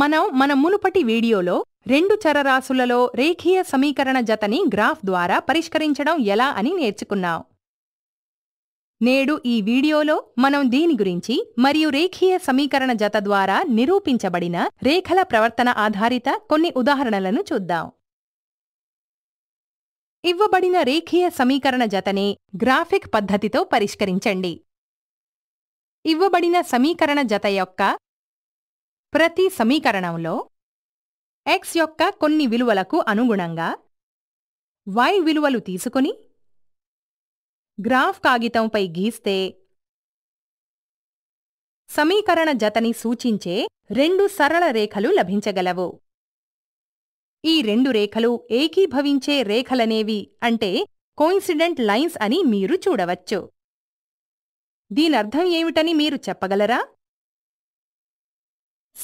మనం మన మునుపటి వీడియోలో రెండు చరరాశులలో రేఖీయ సమీకరణ జతని గ్రాఫ్ ద్వారా పరిష్కరించడం ఎలా అని నేర్చుకున్నాం నేడు ఈ వీడియోలో మనం దీని గురించి మరియు రేఖీయ సమీకరణ జత ద్వారా నిరూపించబడిన రేఖల ప్రవర్తన ఆధారిత కొన్ని ఉదాహరణలను చూద్దాం ఇవ్వబడిన రేఖీయ సమీకరణ జతని గ్రాఫిక్ పద్ధతితో పరిష్కరించండి ఇవ్వబడిన సమీకరణ జత యొక్క ప్రతి సమీకరణంలో ఎక్స్ యొక్క కొన్ని విలువలకు అనుగుణంగా వై విలువలు తీసుకుని గ్రాఫ్ కాగితంపై గీస్తే సమీకరణ జతని సూచించే రెండు సరళ రేఖలు లభించగలవు ఈ రెండు రేఖలు ఏకీభవించే రేఖలనేవి అంటే కోయిన్సిడెంట్ లైన్స్ అని మీరు చూడవచ్చు దీనర్థం ఏమిటని మీరు చెప్పగలరా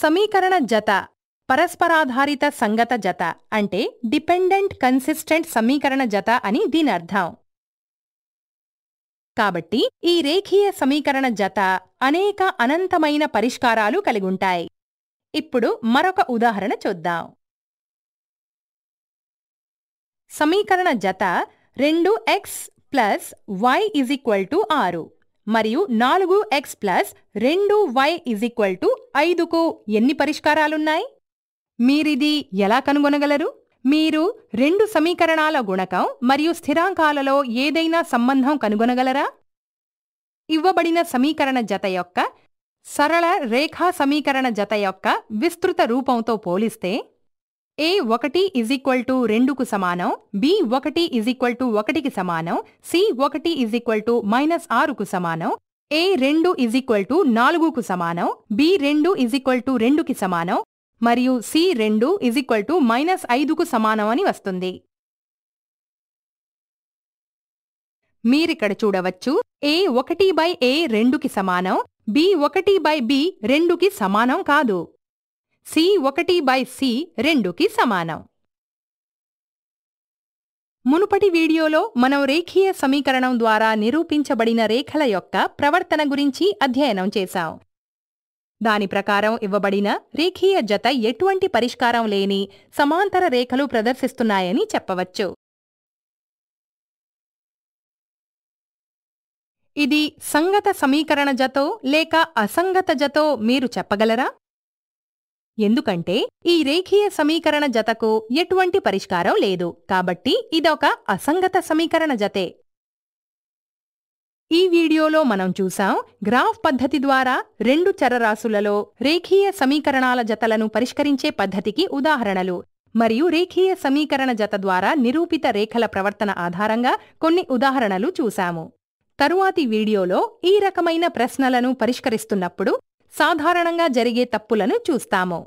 సమీకరణ జత పరస్పరాధారిత సంగత జత అంటే డిపెండెంట్ కన్సిస్టెంట్ సమీకరణ జత అని దీనర్థం కాబట్టి ఈ రేఖీయ సమీకరణ జత అనేక అనంతమైన పరిష్కారాలు కలిగుంటాయి ఇప్పుడు మరొక ఉదాహరణ చూద్దాం సమీకరణ జత రెండు x plus y is equal to ఆరు మరియు నాలుగు ఎక్స్ ప్లస్ రెండు వై ఇజ్ ఈక్వల్ టు ఐదుకు ఎన్ని పరిష్కారాలున్నాయి మీరిది ఎలా కనుగొనగలరు మీరు రెండు సమీకరణాల గుణకం మరియు స్థిరాంకాలలో ఏదైనా సంబంధం కనుగొనగలరా ఇవ్వబడిన సమీకరణ జత యొక్క సరళ రేఖా సమీకరణ జత యొక్క విస్తృత రూపంతో పోలిస్తే ఏ ఒకటి ఇజ్ ఈక్వల్ టు రెండుకు సమానం బి ఒకటి ఇజ్ ఈక్వల్ టు ఒకటికి సమానం సి ఒకటి ఇజ్ ఈక్వల్ టు మైనస్ ఆరుకు సమానం ఏ రెండు ఇజ్ ఈక్వల్ టు నాలుగుకు సమానం బి రెండు ఇజ్ ఈక్వల్ టు రెండుకి సమానం మరియు సి రెండు ఇజ్ ఈక్వల్ టు మైనస్ ఐదుకు సమానం అని వస్తుంది మీరిక్కడ చూడవచ్చు ఏ ఒకటి బై ఏ రెండుకి సమానం బి ఒకటి బై బి రెండుకి సమానం కాదు సి ఒకటి బై సి రెండుకి సమానం మునుపటి వీడియోలో మనం రేఖీయ సమీకరణం ద్వారా నిరూపించబడిన రేఖల యొక్క ప్రవర్తన గురించి అధ్యయనం చేశాం దాని ప్రకారం ఇవ్వబడిన రేఖీయ జత ఎటువంటి పరిష్కారం లేని సమాంతర రేఖలు ప్రదర్శిస్తున్నాయని చెప్పవచ్చు ఇది సంగత సమీకరణ జతో లేక అసంగత జతో మీరు చెప్పగలరా ఎందుకంటే ఈ రేఖీయ సమీకరణ జతకు ఎటువంటి పరిష్కారం లేదు కాబట్టి ఇదొక అసంగత సమీకరణ జతే ఈ వీడియోలో మనం చూసాం గ్రాఫ్ పద్ధతి ద్వారా రెండు చరరాశులలో రేఖీయ సమీకరణాల జతలను పరిష్కరించే పద్ధతికి ఉదాహరణలు మరియు రేఖీయ సమీకరణ జత ద్వారా నిరూపిత రేఖల ప్రవర్తన ఆధారంగా కొన్ని ఉదాహరణలు చూశాము తరువాతి వీడియోలో ఈ రకమైన ప్రశ్నలను పరిష్కరిస్తున్నప్పుడు సాధారణంగా జరిగే తప్పులను చూస్తాము